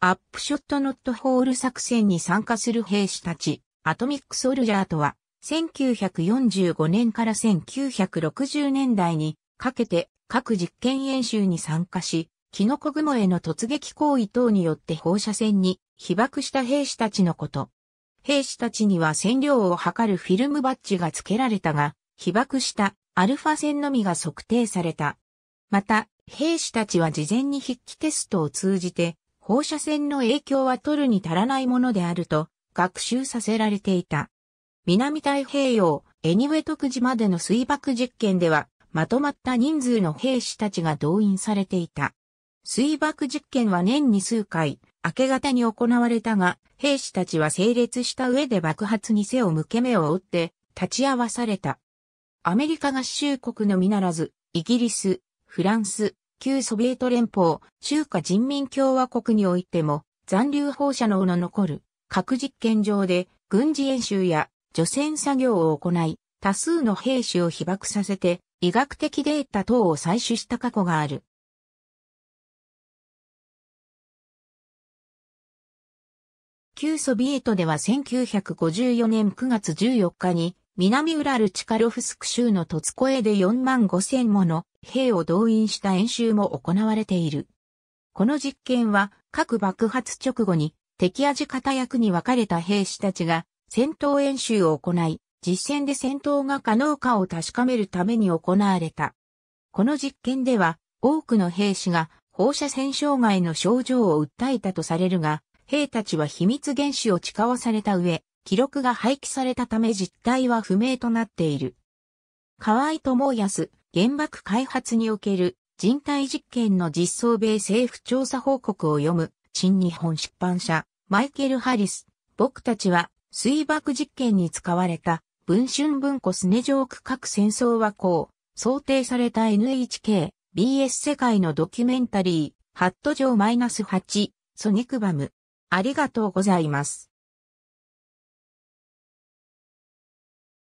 アップショットノットホール作戦に参加する兵士たち、アトミックソルジャーとは、1945年から1960年代にかけて各実験演習に参加し、キノコ雲への突撃行為等によって放射線に被爆した兵士たちのこと。兵士たちには線量を測るフィルムバッジが付けられたが、被爆したアルファ線のみが測定された。また、兵士たちは事前に筆記テストを通じて、放射線の影響は取るに足らないものであると学習させられていた。南太平洋、エニウェトクまでの水爆実験では、まとまった人数の兵士たちが動員されていた。水爆実験は年に数回、明け方に行われたが、兵士たちは整列した上で爆発に背を向け目を追って立ち会わされた。アメリカ合衆国のみならず、イギリス、フランス、旧ソビエト連邦、中華人民共和国においても、残留放射能の残る核実験場で軍事演習や除染作業を行い、多数の兵士を被爆させて医学的データ等を採取した過去がある。旧ソビエトでは1954年9月14日に南ウラルチカロフスク州のトツコエで4万5千もの兵を動員した演習も行われている。この実験は各爆発直後に敵味方役に分かれた兵士たちが戦闘演習を行い、実戦で戦闘が可能かを確かめるために行われた。この実験では多くの兵士が放射線障害の症状を訴えたとされるが、兵たちは秘密原子を誓わされた上、記録が廃棄されたため実態は不明となっている。河合智康、原爆開発における人体実験の実装米政府調査報告を読む、新日本出版社、マイケル・ハリス、僕たちは水爆実験に使われた文春文庫スネジョーク核戦争はこう、想定された NHK、BS 世界のドキュメンタリー、ハット上マイナス -8、ソニクバム。ありがとうございます。